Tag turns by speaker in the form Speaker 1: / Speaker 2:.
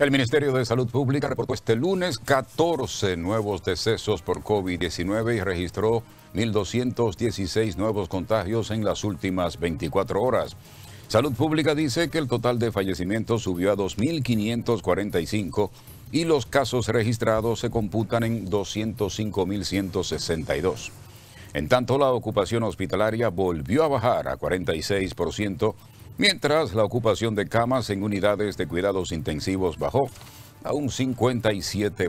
Speaker 1: El Ministerio de Salud Pública reportó este lunes 14 nuevos decesos por COVID-19 y registró 1.216 nuevos contagios en las últimas 24 horas. Salud Pública dice que el total de fallecimientos subió a 2.545 y los casos registrados se computan en 205.162. En tanto, la ocupación hospitalaria volvió a bajar a 46% Mientras, la ocupación de camas en unidades de cuidados intensivos bajó a un 57%.